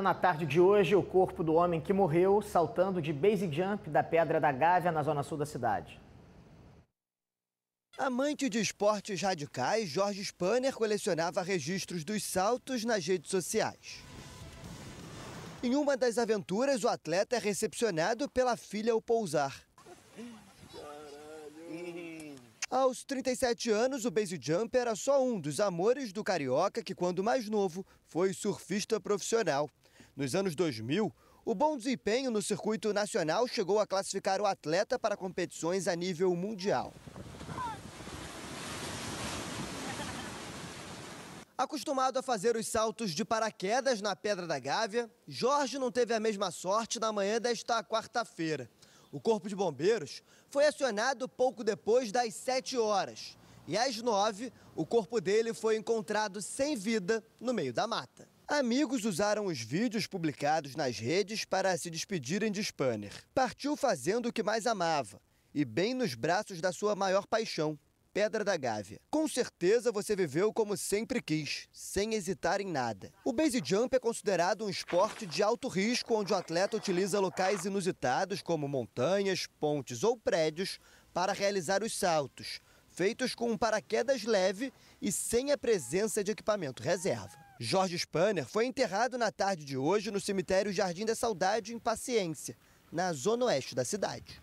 na tarde de hoje o corpo do homem que morreu saltando de base jump da Pedra da Gávea, na zona sul da cidade. Amante de esportes radicais, Jorge Spanner colecionava registros dos saltos nas redes sociais. Em uma das aventuras, o atleta é recepcionado pela filha ao pousar. Aos 37 anos, o base jump era só um dos amores do carioca que, quando mais novo, foi surfista profissional. Nos anos 2000, o bom desempenho no circuito nacional chegou a classificar o atleta para competições a nível mundial. Acostumado a fazer os saltos de paraquedas na Pedra da Gávea, Jorge não teve a mesma sorte na manhã desta quarta-feira. O Corpo de Bombeiros foi acionado pouco depois das 7 horas. E às 9, o corpo dele foi encontrado sem vida no meio da mata. Amigos usaram os vídeos publicados nas redes para se despedirem de Spanner. Partiu fazendo o que mais amava e bem nos braços da sua maior paixão, Pedra da Gávea. Com certeza você viveu como sempre quis, sem hesitar em nada. O base jump é considerado um esporte de alto risco, onde o atleta utiliza locais inusitados como montanhas, pontes ou prédios para realizar os saltos, feitos com um paraquedas leve e sem a presença de equipamento reserva. Jorge Spanner foi enterrado na tarde de hoje no cemitério Jardim da Saudade, em Paciência, na zona oeste da cidade.